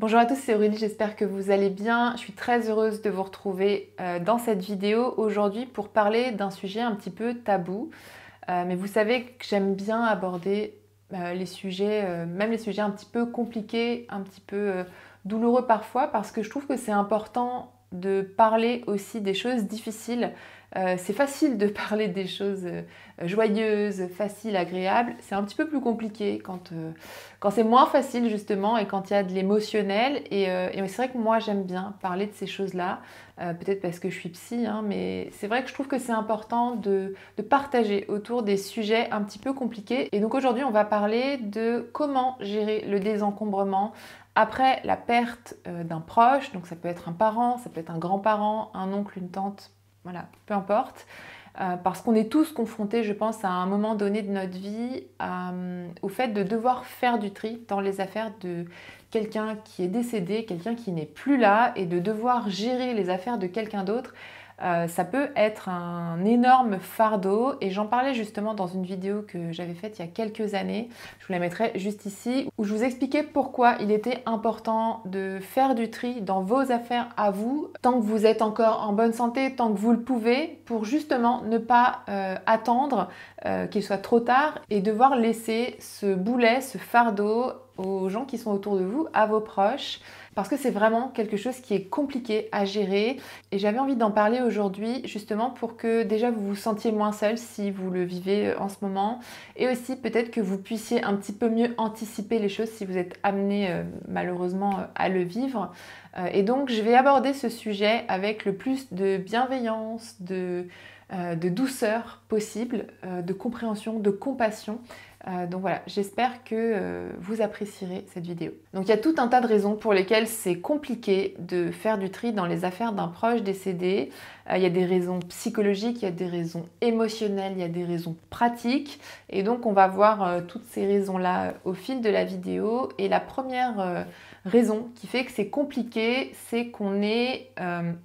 Bonjour à tous, c'est Aurélie, j'espère que vous allez bien. Je suis très heureuse de vous retrouver euh, dans cette vidéo aujourd'hui pour parler d'un sujet un petit peu tabou. Euh, mais vous savez que j'aime bien aborder euh, les sujets, même les sujets un petit peu compliqués, un petit peu douloureux parfois, parce que je trouve que c'est important de parler aussi des choses difficiles euh, c'est facile de parler des choses euh, joyeuses, faciles, agréables. C'est un petit peu plus compliqué euh, quand, c'est moins facile justement et quand il y a de l'émotionnel. Et, c'est vrai que moi j'aime bien parler de ces choses-là, peut-être parce que je suis psy, hein, mais c'est vrai que je trouve que c'est important de, de, partager autour des sujets un petit peu compliqués. Et donc aujourd'hui on va parler de comment gérer le désencombrement. Après la perte d'un proche, donc ça peut être un parent, ça peut être un grand-parent, un oncle, une tante, voilà, peu importe. Euh, parce qu'on est tous confrontés, je pense, à un moment donné de notre vie, euh, au fait de devoir faire du tri dans les affaires de quelqu'un qui est décédé, quelqu'un qui n'est plus là, et de devoir gérer les affaires de quelqu'un d'autre. Euh, ça peut être un énorme fardeau. Et j'en parlais justement dans une vidéo que j'avais faite il y a quelques années, je vous la mettrai juste ici, où je vous expliquais pourquoi il était important de faire du tri dans vos affaires à vous, tant que vous êtes encore en bonne santé, tant que vous le pouvez, pour justement ne pas euh, attendre euh, qu'il soit trop tard et devoir laisser ce boulet, ce fardeau aux gens qui sont autour de vous, à vos proches, parce que c'est vraiment quelque chose qui est compliqué à gérer. Et j'avais envie d'en parler aujourd'hui, justement pour que déjà vous vous sentiez moins seul si vous le vivez euh, en ce moment, et aussi peut-être que vous puissiez un petit peu mieux anticiper les choses si vous êtes amené euh, malheureusement euh, à le vivre. Et donc je vais aborder ce sujet avec le plus de bienveillance, de de douceur possible, de compréhension, de compassion, euh, donc voilà, j'espère que euh, vous apprécierez cette vidéo. Donc il y a tout un tas de raisons pour lesquelles c'est compliqué de faire du tri dans les affaires d'un proche décédé. Euh, il y a des raisons psychologiques, il y a des raisons émotionnelles, il y a des raisons pratiques. Et donc on va voir toutes ces raisons-là au fil de la vidéo. Et la première raison qui fait que c'est compliqué, c'est qu'on est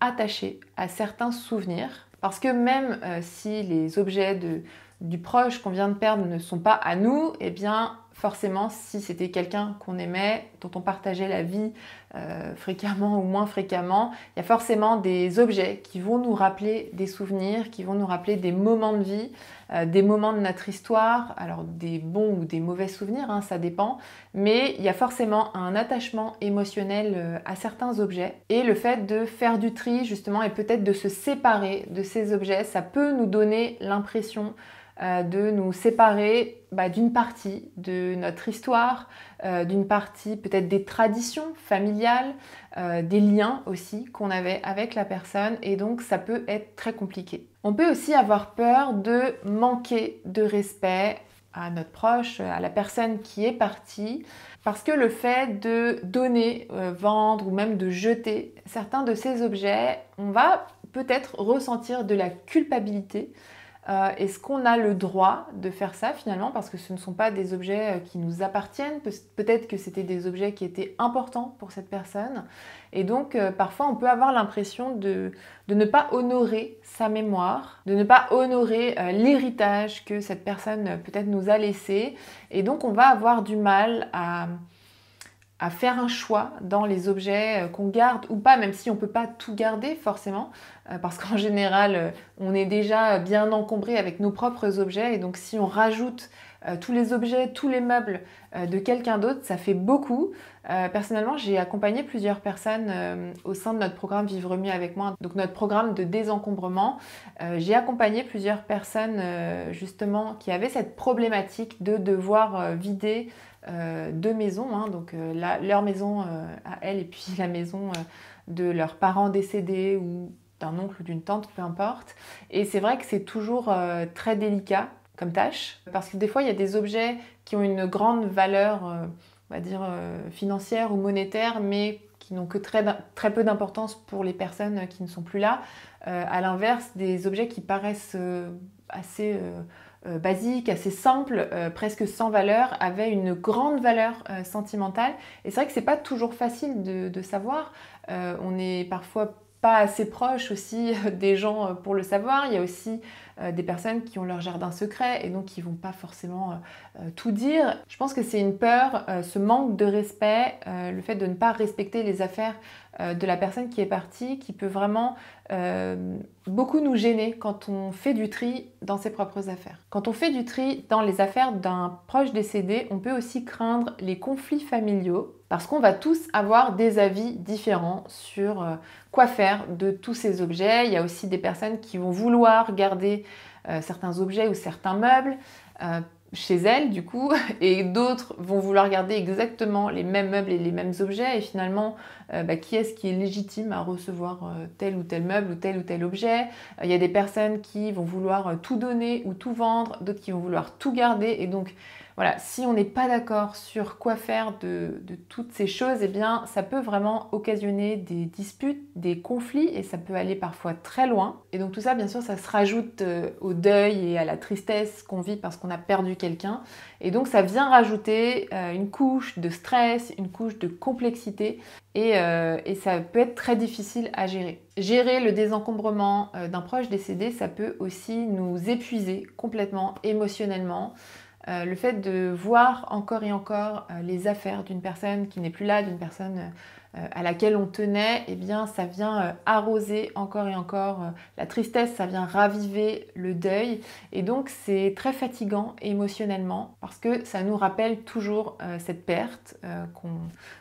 attaché à certains souvenirs. Parce que même si les objets de du proche qu'on vient de perdre ne sont pas à nous, eh bien forcément si c'était quelqu'un qu'on aimait, dont on partageait la vie euh, fréquemment ou moins fréquemment, il y a forcément des objets qui vont nous rappeler des souvenirs, qui vont nous rappeler des moments de vie, euh, des moments de notre histoire, alors des bons ou des mauvais souvenirs, hein, ça dépend, mais il y a forcément un attachement émotionnel euh, à certains objets. Et le fait de faire du tri justement et peut-être de se séparer de ces objets, ça peut nous donner l'impression euh, de nous séparer bah, d'une partie de notre histoire, euh, d'une partie peut-être des traditions familiales, euh, des liens aussi qu'on avait avec la personne et donc ça peut être très compliqué. On peut aussi avoir peur de manquer de respect à notre proche, à la personne qui est partie, parce que le fait de donner, vendre ou même de jeter certains de ces objets, on va peut-être ressentir de la culpabilité euh, est-ce qu'on a le droit de faire ça finalement parce que ce ne sont pas des objets euh, qui nous appartiennent Peut-être que c'était des objets qui étaient importants pour cette personne. Et donc euh, parfois on peut avoir l'impression de, ne pas honorer sa mémoire, de ne pas honorer l'héritage que cette personne peut-être nous a laissé. Et donc on va avoir du mal à à faire un choix dans les objets euh, qu'on garde ou pas, même si on ne peut pas tout garder forcément, euh, parce qu'en général, euh, on est déjà bien encombré avec nos propres objets, et donc si on rajoute tous les objets, tous les meubles de quelqu'un d'autre, ça fait beaucoup. personnellement, j'ai accompagné plusieurs personnes au sein de notre programme Vivre mieux avec moi, donc notre programme de désencombrement. j'ai accompagné plusieurs personnes justement qui avaient cette problématique de devoir vider euh, deux maisons, hein. donc euh, leur maison euh, à elle et puis la maison de leurs parents décédés ou d'un oncle ou d'une tante, peu importe. Et c'est vrai que c'est toujours très délicat comme tâche, parce que des fois il y a des objets qui ont une grande valeur, on va dire, financière ou monétaire, mais qui n'ont que très, très peu d'importance pour les personnes qui ne sont plus là. à l'inverse, des objets qui paraissent assez euh, basique, assez simple, euh, presque sans valeur, avait une grande valeur euh, sentimentale. Et c'est vrai que c'est pas toujours facile de, de savoir. on est parfois pas assez proche aussi des gens pour le savoir. Il y a aussi euh, des personnes qui ont leur jardin secret et donc qui vont pas forcément euh, euh, tout dire. Je pense que c'est une peur, ce manque de respect, le fait de ne pas respecter les affaires de la personne qui est partie, qui peut vraiment beaucoup nous gêner quand on fait du tri dans ses propres affaires. Quand on fait du tri dans les affaires d'un proche décédé, on peut aussi craindre les conflits familiaux parce qu'on va tous avoir des avis différents sur quoi faire de tous ces objets. Il y a aussi des personnes qui vont vouloir garder euh, certains objets ou certains meubles euh, chez elle du coup et d'autres vont vouloir garder exactement les mêmes meubles et les mêmes objets et finalement euh, bah, qui est-ce qui est légitime à recevoir tel ou tel meuble ou tel ou tel objet il y a des personnes qui vont vouloir tout donner ou tout vendre d'autres qui vont vouloir tout garder et donc voilà, si on n'est pas d'accord sur quoi faire de, toutes ces choses, eh bien, ça peut vraiment occasionner des disputes, des conflits, et ça peut aller parfois très loin. Et donc tout ça, bien sûr, ça se rajoute euh, au deuil et à la tristesse qu'on vit parce qu'on a perdu quelqu'un. Et donc ça vient rajouter euh, une couche de stress, une couche de complexité, euh, et ça peut être très difficile à gérer. Gérer le désencombrement d'un proche décédé, ça peut aussi nous épuiser complètement émotionnellement. Euh, le fait de voir encore et encore euh, les affaires d'une personne qui n'est plus là, d'une personne euh, à laquelle on tenait, eh bien ça vient arroser encore et encore la tristesse, ça vient raviver le deuil et donc c'est très fatigant émotionnellement parce que ça nous rappelle toujours cette perte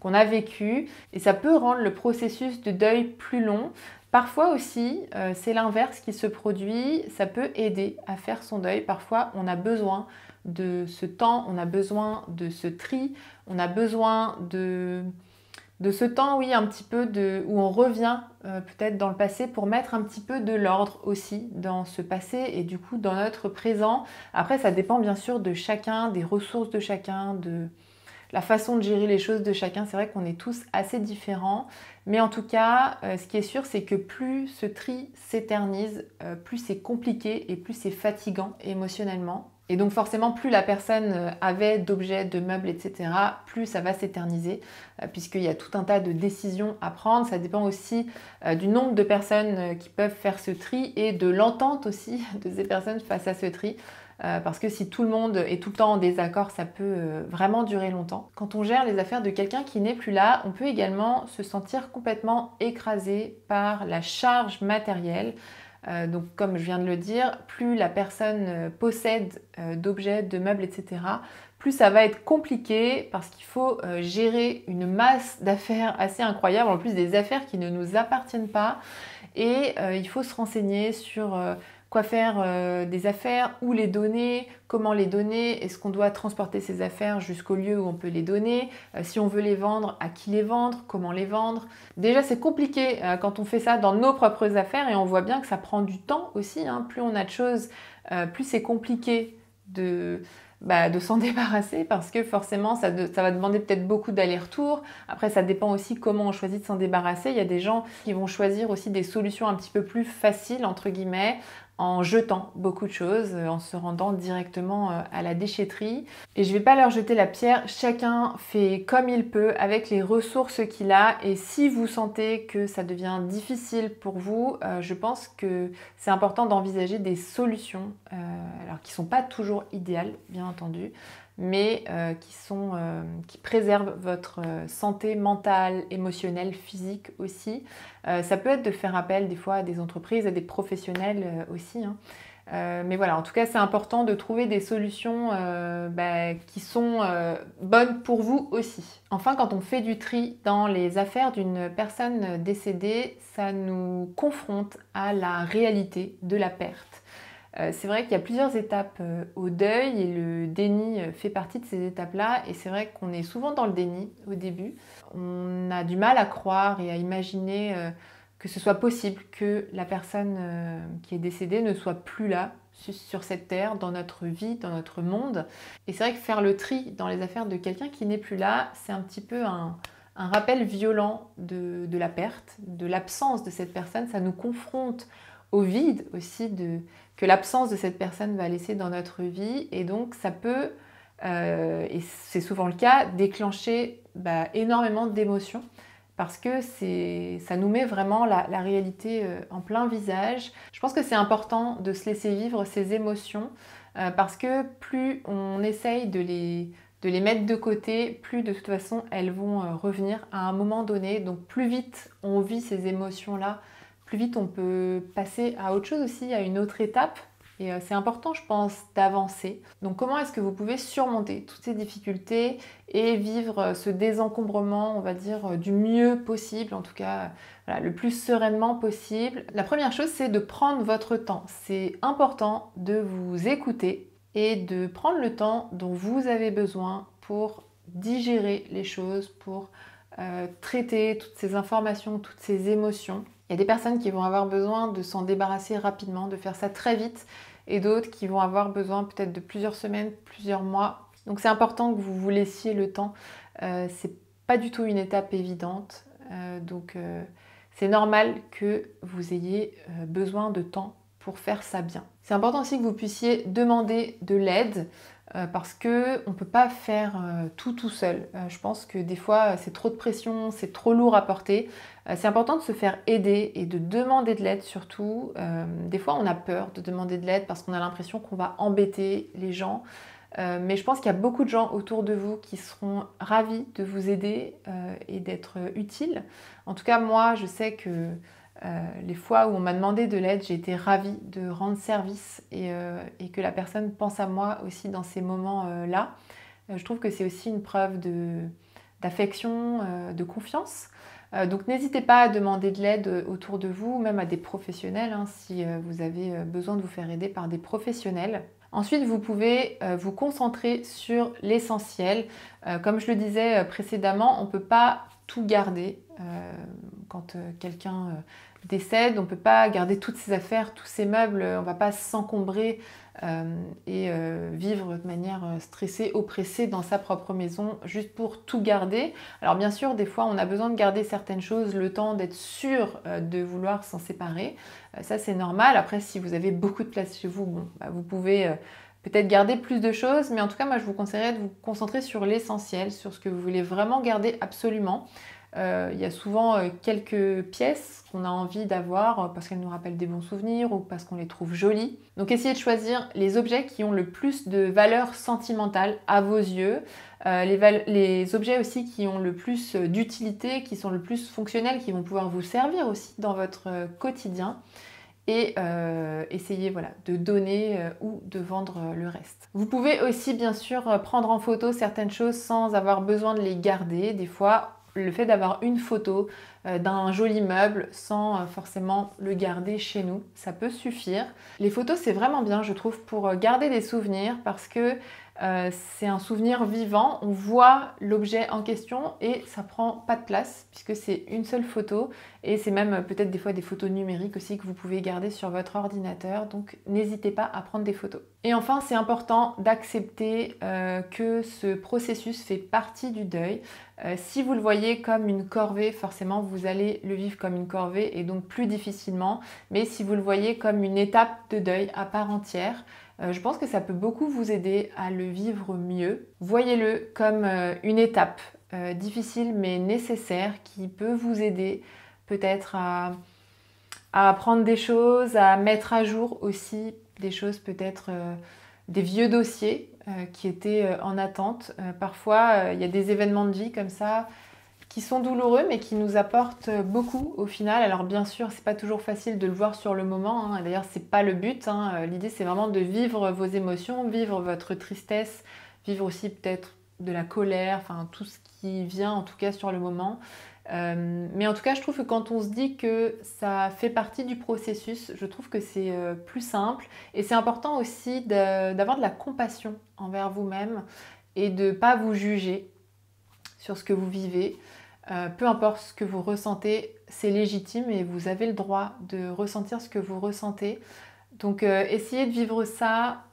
qu'on a vécue et ça peut rendre le processus de deuil plus long. Parfois aussi, c'est l'inverse qui se produit, ça peut aider à faire son deuil. Parfois, on a besoin de ce temps, on a besoin de ce tri, on a besoin de, de ce temps, oui, un petit peu de, où on revient euh, peut-être dans le passé pour mettre un petit peu de l'ordre aussi dans ce passé et du coup dans notre présent. Après, ça dépend bien sûr de chacun, des ressources de chacun, de la façon de gérer les choses de chacun. C'est vrai qu'on est tous assez différents, mais en tout cas, euh, ce qui est sûr, c'est que plus ce tri s'éternise, euh, plus c'est compliqué et plus c'est fatigant émotionnellement et donc forcément, plus la personne euh, avait d'objets, de meubles, etc., plus ça va s'éterniser, euh, puisqu'il y a tout un tas de décisions à prendre. Ça dépend aussi euh, du nombre de personnes qui peuvent faire ce tri et de l'entente aussi de ces personnes face à ce tri. Parce que si tout le monde est tout le temps en désaccord, ça peut vraiment durer longtemps. Quand on gère les affaires de quelqu'un qui n'est plus là, on peut également se sentir complètement écrasé par la charge matérielle, euh, donc comme je viens de le dire, plus la personne euh, possède euh, d'objets, de meubles, etc., plus ça va être compliqué parce qu'il faut gérer une masse d'affaires assez incroyable, en plus des affaires qui ne nous appartiennent pas. Et euh, il faut se renseigner sur euh, quoi faire euh, des affaires, où les donner, comment les donner, est-ce qu'on doit transporter ces affaires jusqu'au lieu où on peut les donner, si on veut les vendre, à qui les vendre, comment les vendre. Déjà c'est compliqué quand on fait ça dans nos propres affaires et on voit bien que ça prend du temps aussi, hein. plus on a de choses, plus c'est compliqué de, bah, de s'en débarrasser parce que forcément ça, ça va demander peut-être beaucoup d'aller-retour. Après ça dépend aussi comment on choisit de s'en débarrasser. Il y a des gens qui vont choisir aussi des solutions un petit peu plus faciles entre guillemets, en jetant beaucoup de choses, euh, en se rendant directement euh, à la déchetterie. Et je vais pas leur jeter la pierre, chacun fait comme il peut avec les ressources qu'il a et si vous sentez que ça devient difficile pour vous, euh, je pense que c'est important d'envisager des solutions, alors qui sont pas toujours idéales bien entendu, mais euh, qui, sont, euh, qui préservent votre euh, santé mentale, émotionnelle, physique aussi. ça peut être de faire appel des fois à des entreprises, à des professionnels aussi. Hein. mais voilà, en tout cas, c'est important de trouver des solutions bah, qui sont bonnes pour vous aussi. Enfin, quand on fait du tri dans les affaires d'une personne décédée, ça nous confronte à la réalité de la perte. Euh, c'est vrai qu'il y a plusieurs étapes euh, au deuil et le déni euh, fait partie de ces étapes-là. Et c'est vrai qu'on est souvent dans le déni au début. On a du mal à croire et à imaginer que ce soit possible que la personne qui est décédée ne soit plus là sur cette terre, dans notre vie, dans notre monde. Et c'est vrai que faire le tri dans les affaires de quelqu'un qui n'est plus là, c'est un petit peu un, rappel violent de la perte, de l'absence de cette personne. Ça nous confronte au vide aussi de, que l'absence de cette personne va laisser dans notre vie. Et donc, ça peut, euh, et c'est souvent le cas, déclencher bah, énormément d'émotions parce que ça nous met vraiment la, réalité euh, en plein visage. Je pense que c'est important de se laisser vivre ces émotions euh, parce que plus on essaye de les, de les mettre de côté, plus de toute façon elles vont revenir à un moment donné. Donc plus vite on vit ces émotions-là plus vite on peut passer à autre chose aussi, à une autre étape. Et euh, c'est important, je pense, d'avancer. Donc comment est-ce que vous pouvez surmonter toutes ces difficultés et vivre euh, ce désencombrement, on va dire, euh, du mieux possible, en tout cas le plus sereinement possible La première chose, c'est de prendre votre temps. C'est important de vous écouter et de prendre le temps dont vous avez besoin pour digérer les choses, pour traiter toutes ces informations, toutes ces émotions. Il y a des personnes qui vont avoir besoin de s'en débarrasser rapidement, de faire ça très vite, et d'autres qui vont avoir besoin peut-être de plusieurs semaines, plusieurs mois. Donc c'est important que vous vous laissiez le temps. ce euh, c'est pas du tout une étape évidente. Euh, donc euh, c'est normal que vous ayez besoin de temps pour faire ça bien. C'est important aussi que vous puissiez demander de l'aide. Euh, parce que on peut pas faire euh, tout tout seul. Euh, je pense que des fois c'est trop de pression, c'est trop lourd à porter. c'est important de se faire aider et de demander de l'aide surtout. des fois on a peur de demander de l'aide parce qu'on a l'impression qu'on va embêter les gens. mais je pense qu'il y a beaucoup de gens autour de vous qui seront ravis de vous aider et d'être utiles. En tout cas, moi, je sais que euh, les fois où on m'a demandé de l'aide, j'ai été ravie de rendre service et, euh, que la personne pense à moi aussi dans ces moments-là. Euh, je trouve que c'est aussi une preuve d'affection, de, confiance. Donc n'hésitez pas à demander de l'aide autour de vous, même à des professionnels, hein, si vous avez besoin de vous faire aider par des professionnels. Ensuite, vous pouvez vous concentrer sur l'essentiel. Comme je le disais précédemment, on ne peut pas tout garder quand euh, quelqu'un euh, décède, on ne peut pas garder toutes ses affaires, tous ses meubles, euh, on ne va pas s'encombrer et vivre de manière stressée, oppressée dans sa propre maison, juste pour tout garder. Alors bien sûr, des fois, on a besoin de garder certaines choses, le temps d'être sûr de vouloir s'en séparer. ça, c'est normal. Après, si vous avez beaucoup de place chez vous, bon, bah, vous pouvez peut-être garder plus de choses, mais en tout cas, moi, je vous conseillerais de vous concentrer sur l'essentiel, sur ce que vous voulez vraiment garder absolument. Euh, il y a souvent euh, quelques pièces qu'on a envie d'avoir euh, parce qu'elles nous rappellent des bons souvenirs ou parce qu'on les trouve jolies. Donc essayez de choisir les objets qui ont le plus de valeur sentimentale à vos yeux, les, objets aussi qui ont le plus d'utilité, qui sont le plus fonctionnels, qui vont pouvoir vous servir aussi dans votre quotidien. Et essayez voilà, de donner ou de vendre le reste. Vous pouvez aussi bien sûr prendre en photo certaines choses sans avoir besoin de les garder. Des fois, le fait d'avoir une photo euh, d'un joli meuble sans euh, forcément le garder chez nous, ça peut suffire. Les photos, c'est vraiment bien, je trouve, pour euh, garder des souvenirs parce que euh, c'est un souvenir vivant, on voit l'objet en question et ça prend pas de place puisque c'est une seule photo et c'est même euh, peut-être des fois des photos numériques aussi que vous pouvez garder sur votre ordinateur donc n'hésitez pas à prendre des photos. Et enfin c'est important d'accepter euh, que ce processus fait partie du deuil. si vous le voyez comme une corvée forcément vous allez le vivre comme une corvée et donc plus difficilement mais si vous le voyez comme une étape de deuil à part entière euh, je pense que ça peut beaucoup vous aider à le vivre mieux. Voyez-le comme euh, une étape euh, difficile mais nécessaire qui peut vous aider peut-être à, apprendre des choses, à mettre à jour aussi des choses peut-être des vieux dossiers qui étaient en attente. parfois, il y a des événements de vie comme ça qui sont douloureux mais qui nous apportent beaucoup au final. Alors bien sûr, c'est pas toujours facile de le voir sur le moment. Hein. D'ailleurs, c'est pas le but. Hein. Euh, l'idée, c'est vraiment de vivre vos émotions, vivre votre tristesse, vivre aussi peut-être de la colère, enfin tout ce qui vient en tout cas sur le moment. Euh, mais en tout cas, je trouve que quand on se dit que ça fait partie du processus, je trouve que c'est euh, plus simple. Et c'est important aussi d'avoir de la compassion envers vous-même et de ne pas vous juger sur ce que vous vivez. Euh, peu importe ce que vous ressentez, c'est légitime et vous avez le droit de ressentir ce que vous ressentez. Donc euh, essayez de vivre ça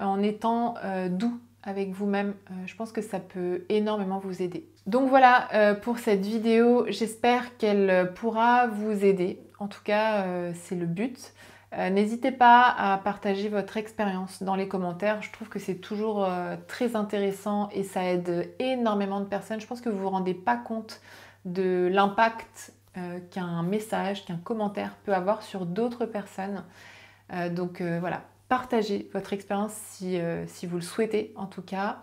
en étant euh, doux avec vous-même. je pense que ça peut énormément vous aider. Donc voilà pour cette vidéo. J'espère qu'elle pourra vous aider. En tout cas, c'est le but. Euh, n'hésitez pas à partager votre expérience dans les commentaires. Je trouve que c'est toujours euh, très intéressant et ça aide énormément de personnes. Je pense que vous ne vous rendez pas compte de l'impact euh, qu'un message, qu'un commentaire peut avoir sur d'autres personnes. donc voilà, partagez votre expérience si vous le souhaitez en tout cas.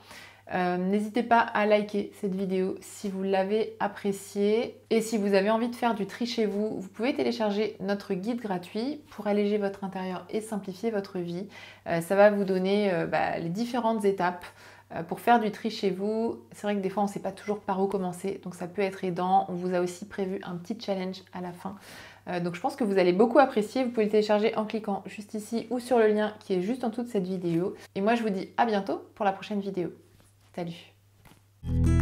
Euh, n'hésitez pas à liker cette vidéo si vous l'avez appréciée. Et si vous avez envie de faire du tri chez vous, vous pouvez télécharger notre guide gratuit pour alléger votre intérieur et simplifier votre vie. Euh, ça va vous donner euh, bah, les différentes étapes pour faire du tri chez vous. C'est vrai que des fois, on ne sait pas toujours par où commencer, donc ça peut être aidant. On vous a aussi prévu un petit challenge à la fin. donc je pense que vous allez beaucoup apprécier. Vous pouvez le télécharger en cliquant juste ici ou sur le lien qui est juste en dessous de cette vidéo. Et moi, je vous dis à bientôt pour la prochaine vidéo. Salut